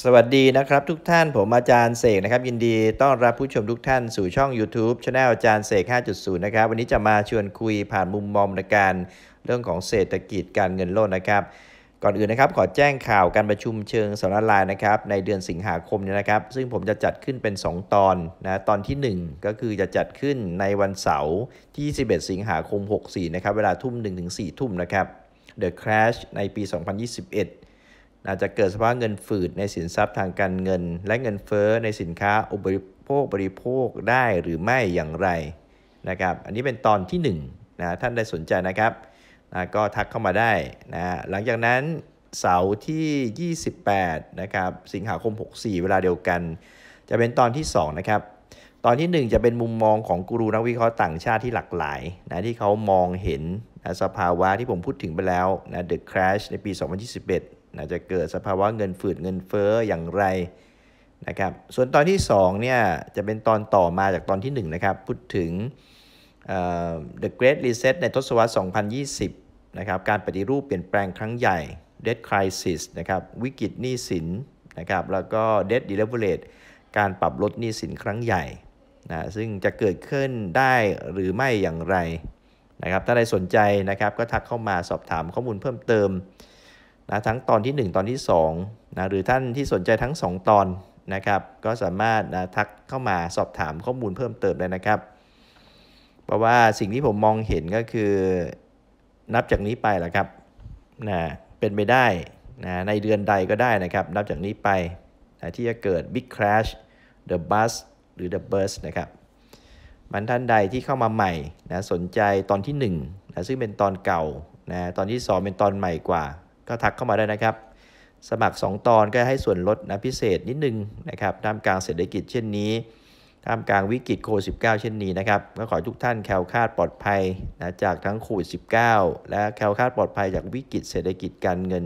สวัสดีนะครับทุกท่านผมอาจารย์เสกนะครับ ยินดีต้อนรับผู้ชมทุกท่านสู่ช่อง YouTube ช anel อาจารย์เสก 5.0นะครับวันนี้จะมาชวนคุยผ่านมุมมองในการเรื่องของเศรษฐกิจการเงินโลกนะครับ ก่อนอื่นนะครับ ขอแจ้งข่าวการประชุมเชิงสารลายนะครับในเดือนสิงหาคมนี้นะครับ ซึ่งผมจะจัดขึ้นเป็น 2 ตอนนะตอนที่ 1 ก็คือจะจัดขึ้นในวันเสาร์ที่21สิงหาคม 64นะครับเวลาทุ่ม1-4ทุ่มนะครับ The Crash ในปี 2021อาจจะเกิดสภาวะเงินฝืดในสินทรัพย์ทางการเงิน และเงินเฟ้อในสินค้าอุปโภคบริโภคได้หรือไม่อย่างไรนะครับ อันนี้เป็นตอนที่1นนะท่านได้สนใจนะครับนะก็ทักเข้ามาได้นะหลังจากนั้นเสาร์ที่ 28นะครับ สิงหาคม 64 เวลาเดียวกัน จะเป็นตอนที่ 2 นะครับ ตอนที่ 1 จะเป็นมุมมองของกูรูนักวิเคราะห์ต่างชาติที่หลากหลายนะที่เขามองเห็นนะสภาวะที่ผมพูดถึงไปแล้วนะ The Crash ในปี 2021นะจะเกิดสภาวะเงินฝืดเงินเฟ้ออย่างไรนะครับส่วนตอนที่2เนี่ยจะเป็นตอนต่อมาจากตอนที่ 1 นะครับ พูดถึง The Great Reset ในทศวรรษ2020 นะครับการปฏิรูปเปลี่ยนแปลงครั้งใหญ่ Debt Crisis นะครับ วิกฤตหนี้สินนะครับแล้วก็ Debt Deleverage การปรับลดหนี้สินครั้งใหญ่นะซึ่งจะเกิดขึ้นได้หรือไม่อย่างไรนะครับถ้าใครสนใจนะครับก็ทักเข้ามาสอบถามข้อมูลเพิ่มเติมนะทั้งตอนที่ 1 ตอนที่2นะหรือท่านที่สนใจทั้ง 2 ตอนนะครับก็สามารถนะทักเข้ามาสอบถามข้อมูลเพิ่มเติมได้นะครับ เพราะว่าสิ่งที่ผมมองเห็นก็คือนับจากนี้ไปละครับนะเป็นไปได้นะในเดือนใดก็ได้นะครับนับจากนี้ไปนะที่จะเกิด Big Crash The Bust หรือ The Burst นะครับมันท่านใดที่เข้ามาใหม่นะสนใจตอนที่1นะซึ่งเป็นตอนเก่านะตอนที่ 2 เป็นตอนใหม่กว่าก็ทักเข้ามาได้นะครับ สมัคร 2 ตอนก็ให้ส่วนลดนะพิเศษนิดนึงนะครับท่ามกลางเศรษฐกิจเช่นนี้ท่ามกลางวิกฤตโควิดสิเช่นนี้นะครับ ก็ขอทุกท่านแคล้วคลาดปลอดภัยนะ จากทั้งโควิดสิและแคล้วคลาดปลอดภัยจากวิกฤต เศรษฐกิจการเงิน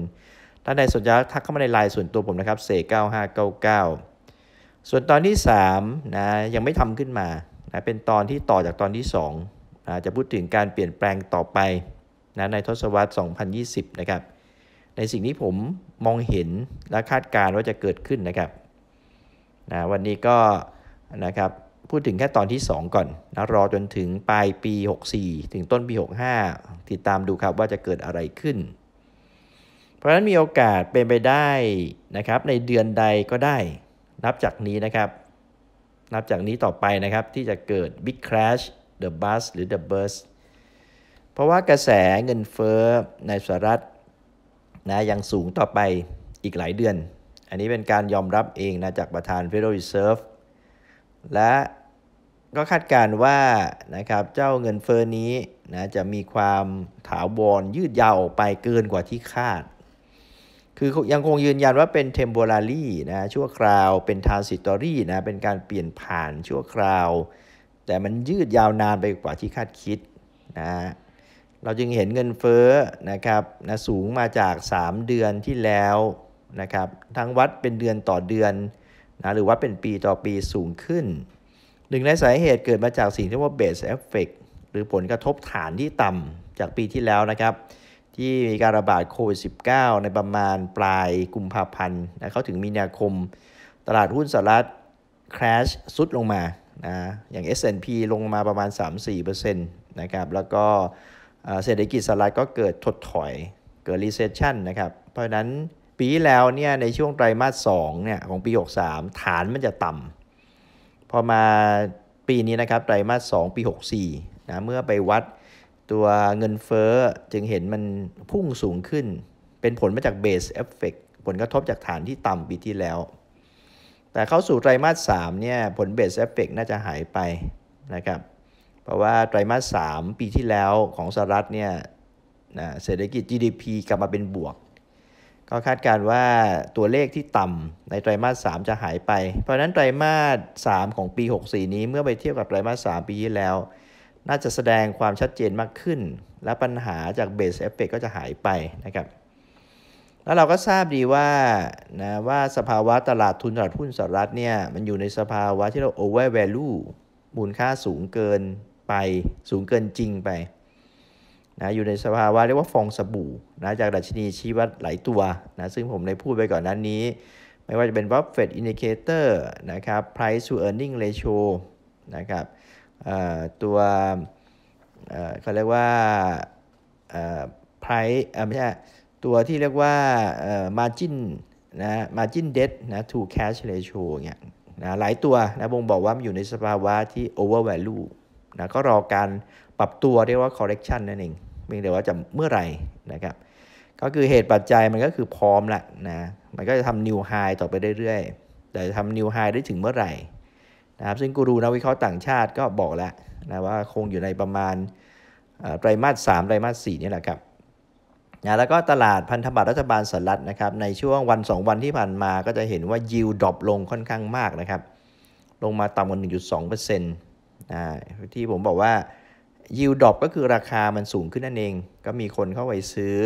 ท่านใดสนใจทักเข้ามาในไลน์ส่วนตัวผมนะครับเส9599 ส่วนตอนที่3นะยังไม่ทำขึ้นมานะเป็นตอนที่ต่อจากตอนที่2นะจะพูดถึงการเปลี่ยนแปลงต่อไป นะในทศวรรษ 2020 นะครับในสิ่งที่ผมมองเห็นและคาดการณ์ว่าจะเกิดขึ้นนะครับนะวันนี้ก็นะครับพูดถึงแค่ตอนที่ 2 ก่อนนะรอจนถึงปลายปี 64 ถึงต้นปี 65 ติดตามดูครับว่าจะเกิดอะไรขึ้น เพราะฉะนั้นมีโอกาสเป็นไปได้นะครับ ในเดือนใดก็ได้ นับจากนี้นะครับ นับจากนี้ต่อไปนะครับที่จะเกิด Big Crash The b u s หรือ The Burst เพราะว่ากระแสเงินเฟ้อในสหรัฐนะยังสูงต่อไปอีกหลายเดือน อันนี้เป็นการยอมรับเองนะจากประธาน Federal Reserve และก็คาดการว่านะครับเจ้าเงินเฟอ้อนี้นะจะมีความถาวรยืดยาวออกไปเกินกว่าที่คาด คือยังคงยืนยันว่าเป็นเทมโบ r ารีนะชั่วคราวเป็นทา a สิตอรี่นะเป็นการเปลี่ยนผ่านชั่วคราว แต่มันยืดยาวนานไปกว่าที่คาดคิดนะเราจึงเห็นเงินเฟ้อนะครับนะสูงมาจาก 3 เดือนที่แล้วนะครับทั้งวัดเป็นเดือนต่อเดือนนะหรือว่าเป็นปีต่อปีสูงขึ้น หนึ่งในสาเหตุเกิดมาจากสิ่งที่ว่า base effect หรือผลกระทบฐานที่ต่ำจากปีที่แล้วนะครับ ที่มีการระบาดโควิด -19 ในประมาณปลายกุมภาพันธ์นะเขาถึงมีนาคมตลาดหุ้นสหรัฐ crash สุดลงมานะอย่าง S&P ลงมาประมาณ3-4%นะครับแล้วก็เศรษฐกิจสหรัฐก็เกิดถดถอย เกิด recession นะครับ เพราะนั้นปีแล้วเนี่ยในช่วงไตรมาส2เนี่ย ของปี 63 ฐานมันจะต่ำ พอมาปีนี้นะครับไตรมาส2ปี 64นะเมื่อไปวัดตัวเงินเฟ้อจึงเห็นมันพุ่งสูงขึ้น เป็นผลมาจากเบสเอฟเฟกผลกระทบจากฐานที่ต่ำปีที่แล้ว แต่เข้าสู่ไตรมาส3เนี่ย ผลเบสเอฟเฟกน่าจะหายไปนะครับเพราะว่า ไตรามาสสามปีที่แล้วของสหรัฐเนี่ยนะเศรษฐกิจ GDP กลับมาเป็นบวก ก็คาดการว่าตัวเลขที่ต่ำในไตรามาสสามจะหายไป เพราะนั้นไตรามาสสามของปี 64 นี้เมื่อไปเทียบกับไตรามาสสามปีที่แล้ว น่าจะแสดงความชัดเจนมากขึ้น และปัญหาจากเบสเอฟเฟกก็จะหายไปนะครับ แล้วเราก็ทราบดีว่านะว่าสภาวะตลาดทุนตลาดหุ้นสหรัฐเนี่ยมันอยู่ในสภาวะที่เรา overvalue มูลค่าสูงเกินไปสูงเกินจริงไปนะอยู่ในสภาวะเรียกว่าฟองสบู่นะจากดัชนีชี้วัดหลายตัวนะซึ่งผมได้พูดไปก่อนนั้นนี้ ไม่ว่าจะเป็น Buffett Indicator นะครับ Price to Earning Ratio นะครับตัวเขาเรียกว่า price ไม่ใช่ตัวที่เรียกว่า margin นะ margin debt นะ to cash ratio เนี่ยนะหลายตัวนะบ่งบอกว่ามันอยู่ในสภาวะที่ over value นะก็รอการปรับตัว เรียกว่า correction นั่นเองเพียงแต่ว่าจะเมื่อไหร่นะครับ ก็คือเหตุปัจจัยมันก็คือพร้อมละนะ มันก็จะทำนิวไฮต่อไปเรื่อยๆแต่จะทำนิวไฮได้ถึงเมื่อไหร่นะครับ ซึ่งกูรูนักวิเคราะห์ต่างชาติก็บอกแล้วนะว่าคงอยู่ในประมาณไตรมาสสามไตรมาสสี่นี่แหละครับนะแล้วก็ตลาดพันธบัตรรัฐบาลสหรัฐนะครับ ในช่วงวัน2วันที่ผ่านมาก็จะเห็นว่ายิวดรอปลงค่อนข้างมากนะครับ ลงมาต่ำกว่า1.2%นนะที่ผมบอกว่า ยิวดอปก็คือราคามันสูงขึ้นนั่นเอง ก็มีคนเข้าไปซื้อ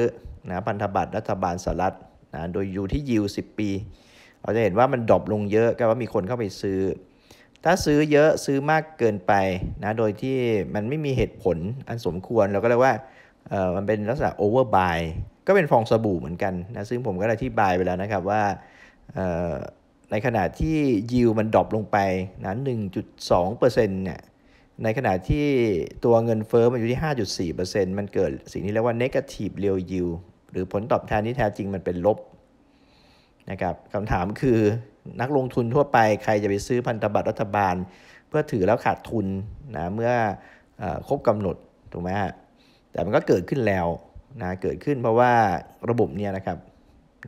นะพันธบัตรรัฐบาลสหรัฐนะโดยอยู่ที่ยิว10 ปี เราจะเห็นว่ามันดรอปลงเยอะก็ว่ามีคนเข้าไปซื้อ ถ้าซื้อเยอะซื้อมากเกินไปนะโดยที่มันไม่มีเหตุผลอันสมควรเราก็เรียกว่ามันเป็นลักษณะโอเวอร์บายก็เป็นฟองสบู่เหมือนกันนะซึ่งผมก็อธิบายไปแล้วนะครับว่าในขณะที่ยิวมันดรอปลงไปนะ1.2%เนี่ยในขณะที่ตัวเงินเฟอ้อมันอยู่ที่ 5.4%มันเกิดสิ่งที่เรียกว่า negative real yield หรือผลตอบแทนที่แท้จริงมันเป็นลบ นะครับคำถามคือนักลงทุนทั่วไป ใครจะไปซื้อพันธบัตรรัฐบาล เพื่อถือแล้วขาดทุนนะเมื่ออครบกำหนด ถูกไหมฮะแต่มันก็เกิดขึ้นแล้วนะเกิดขึ้นเพราะว่าระบบเนี่ยนะครับ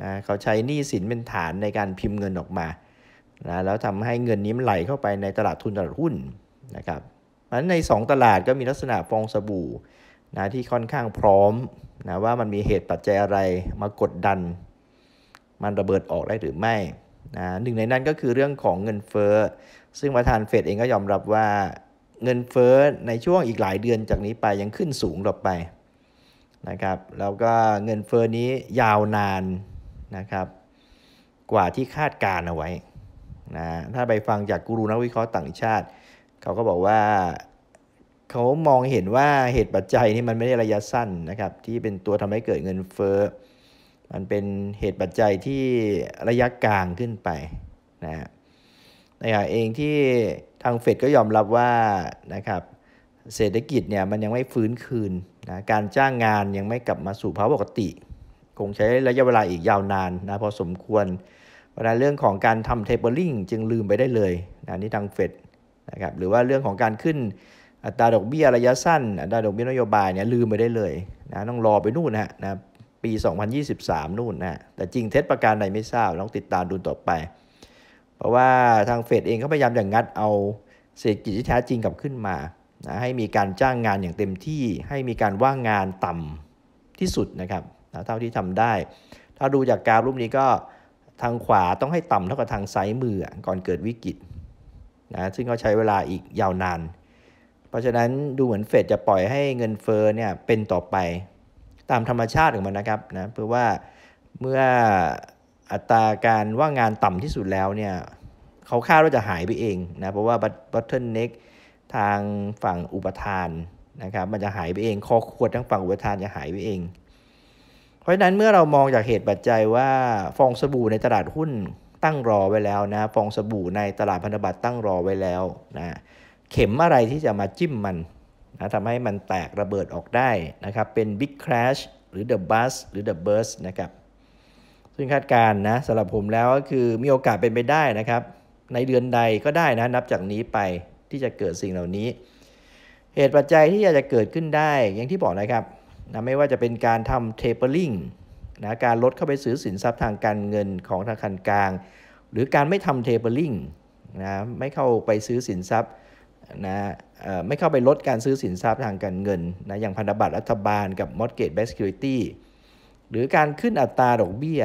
นะเขาใช้นี่สินเป็นฐานในการพิมพ์เงินออกมานะแล้วทำให้เงินนี้มันไหลเข้าไปในตลาดทุนตลาดหุ้นนะครับอันใน 2 ตลาดก็มีลักษณะฟองสบู่นะที่ค่อนข้างพร้อมนะว่ามันมีเหตุปัจจัยอะไรมากดดัน มันระเบิดออกได้หรือไม่นะหนึ่งในนั้นก็คือเรื่องของเงินเฟ้อ ซึ่งประธานเฟดเองก็ยอมรับว่าเงินเฟ้อในช่วงอีกหลายเดือนจากนี้ไปยังขึ้นสูงต่อไปนะครับแล้วก็เงินเฟ้อนี้ยาวนานนะครับกว่าที่คาดการเอาไว้นะถ้าไปฟังจากกูรูนักวิเคราะห์ต่างชาติเขาก็บอกว่า เขามองเห็นว่าเหตุปัจจัยนี่มันไม่ได้ระยะสั้นนะครับ ที่เป็นตัวทำให้เกิดเงินเฟ้อ มันเป็นเหตุปัจจัยที่ระยะกลางขึ้นไปนะฮะในขณะเองที่ทางเฟดก็ยอมรับว่านะครับเศรษฐกิจเนี่ยมันยังไม่ฟื้นคืนนะการจ้างงานยังไม่กลับมาสู่ภาวะปกติ คงใช้ระยะเวลาอีกยาวนานนะพอสมควรเวลาเรื่องของการทำเทเบิลลิงจึงลืมไปได้เลยนะนี่ทางเฟดนะครับหรือว่าเรื่องของการขึ้นอัตราดอกเบี้ยระยะสั้นอัตราดอกเบี้ยนโยบายเนี่ยลืมไปได้เลยนะต้องรอไปนู่นนะนะปี 2023นู่นนะแต่จริงเท็จประการใดไม่ทราบต้องติดตามดูต่อไป เพราะว่าทางเฟดเองเขาพยายามอย่างงัดเอาเศรษฐกิจที่แท้จริงกลับขึ้นมานะให้มีการจ้างงานอย่างเต็มที่ ให้มีการว่างงานต่ำที่สุดนะครับนะเท่าที่ทำได้ ถ้าดูจากกราฟรูปนี้ก็ทางขวาต้องให้ต่ำเท่ากับทางซ้ายมือก่อนเกิดวิกฤตนะซึ่งก็ใช้เวลาอีกยาวนาน เพราะฉะนั้นดูเหมือนเฟดจะปล่อยให้เงินเฟอ้อเนี่ยเป็นต่อไปตามธรรมชาติของมันนะครับนะเพื่อว่าเมื่ออัตราการว่างงานต่ำที่สุดแล้วเนี่ยเขาคาดว่าจะหายไปเองนะเพราะว่าบัตเทิลเน็กทางฝั่งอุปทานนะครับมันจะหายไปเองคอขวดทางฝั่งอุปทานจะหายไปเอง เพราะฉะนั้นเมื่อเรามองจากเหตุปัจจัยว่าฟองสบู่ในตลาดหุ้นตั้งรอไว้แล้วนะฟองสบู่ในตลาดพันธบัตรตั้งรอไว้แล้วนะเข็มอะไรที่จะมาจิ้มมันนะทำให้มันแตกระเบิดออกได้นะครับเป็น Big Crash หรือ The Bust หรือ The Burst นะครับซึ่งคาดการนะสำหรับผมแล้วก็คือมีโอกาสเป็นไปได้นะครับ ในเดือนใดก็ได้นะ นับจากนี้ไปที่จะเกิดสิ่งเหล่านี้ เหตุปัจจัยที่อาจจะเกิดขึ้นได้อย่างที่บอกนะครับนะไม่ว่าจะเป็นการทำเทปเปอร์ลิงนะการลดเข้าไปซื้อสินทรัพย์ทางการเงินของธนาคารกลาง หรือการไม่ทำเทเบิลลิงนะไม่เข้าไปซื้อสินทรัพย์นะไม่เข้าไปลดการซื้อสินทรัพย์ทางการเงิน นะอย่างพันธบัตรรัฐบาลกับมอดเกตแบสคิว e ิ s e c หรือการขึ้นอัตราดอกเบี้ย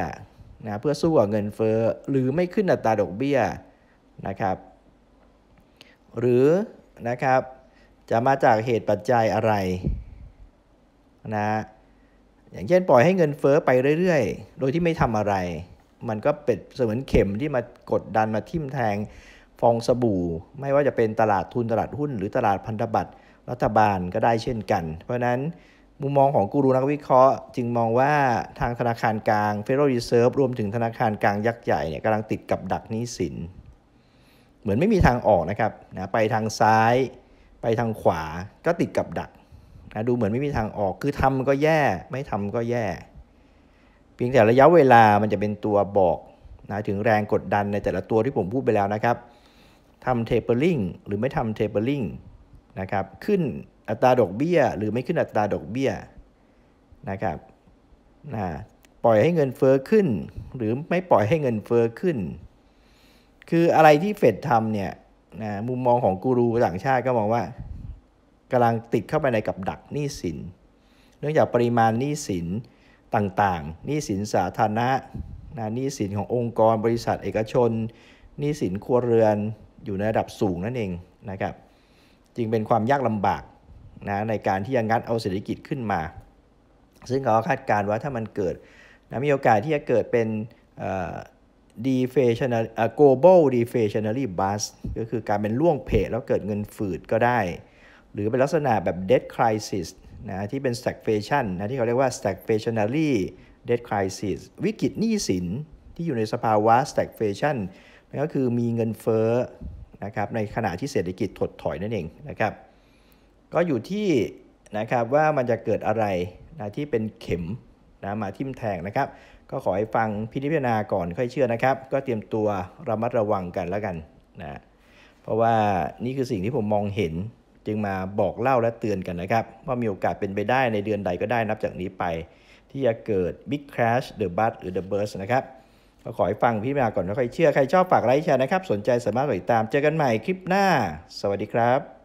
นะเพื่อสู้กับเงินเฟ้อหรือไม่ขึ้นอัตราดอกเบี้ยนะครับ หรือนะครับจะมาจากเหตุปัจจัยอะไรนะอย่างเช่นปล่อยให้เงินเฟอ้อไปเรื่อยๆ โดยที่ไม่ทำอะไร มันก็เป็นเสมือนเข็มที่มากดดันมาทิ่มแทงฟองสบู่ ไม่ว่าจะเป็นตลาดทุนตลาดหุ้น หรือตลาดพันธบัตรรัฐบาลก็ได้เช่นกัน เพราะนั้นมุมมองของกูรูนักวิเคราะห์จึงมองว่าทางธนาคารกลาง Federal Reserve รวมถึงธนาคารกลางยักษ์ใหญ่เนี่ยกำลังติดกับดักนี้สิน เหมือนไม่มีทางออกนะครับนะไปทางซ้ายไปทางขวาก็ติดกับดักนะดูเหมือนไม่มีทางออกคือทำก็แย่ไม่ทำก็แย่ เพียงแต่ระยะเวลา มันจะเป็นตัวบอกนะถึงแรงกดดันในแต่ละตัวที่ผมพูดไปแล้วนะครับทำเทเปอร์ลิงหรือไม่ทำเทเปอร์ลิงนะครับขึ้นอัตราดอกเบี้ย หรือไม่ขึ้นอัตราดอกเบี้ยนะครับนะปล่อยให้เงินเฟอ้อขึ้น หรือไม่ปล่อยให้เงินเฟอ้อขึ้น คืออะไรที่เฟดทำเนี่ยนะมุมมองของกูรูต่างชาติก็มองว่ากำลังติดเข้าไปในกับดักหนี้สิน เนื่องจากปริมาณหนี้สินต่างๆหนี้สินสาธารณะนะหนี้สินขององค์กรบริษัทเอกชน หนี้สินครัวเรือนอยู่ในระดับสูงนั่นเองนะครับ จึงเป็นความยากลำบากนะในการที่จะงัดเอาเศรษฐกิจขึ้นมา ซึ่งเขาคาดการณ์ว่าถ้ามันเกิดนะมีโอกาสที่จะเกิดเป็น deflationary global deflationary bust ก็คือการเป็นล่วงเพจแล้วเกิดเงินฝืดก็ได้หรือเป็นลักษณะแบบ debt crisis นะที่เป็น stagflation นะที่เขาเรียกว่า stagflationary debt crisis วิกฤตหนี้สินที่อยู่ในสภาวะ stagflation นั่นก็คือมีเงินเฟ้อนะครับในขณะที่เศรษฐกิจถดถอยนั่นเองนะครับ ก็อยู่ที่นะครับว่ามันจะเกิดอะไรนะที่เป็นเข็มนะมาทิ่มแทงนะครับก็ขอให้ฟังพิจารณาก่อนค่อยเชื่อนะครับ ก็เตรียมตัวระมัดระวังกันแล้วกันนะเพราะว่านี่คือสิ่งที่ผมมองเห็นจึงมาบอกเล่าและเตือนกันนะครับว่ามีโอกาสเป็นไปได้ในเดือนใดก็ได้นับจากนี้ไป ที่จะเกิด Big Crash The b u s หรือ The Burst นะครับก็ขอให้ฟังพี่มาก่อนแล้วค่อยเชื่อ ใครชอบฝากไลค์แชร์นะครับ สนใจสามารถติดตามเจอกันใหม่คลิปหน้าสวัสดีครับ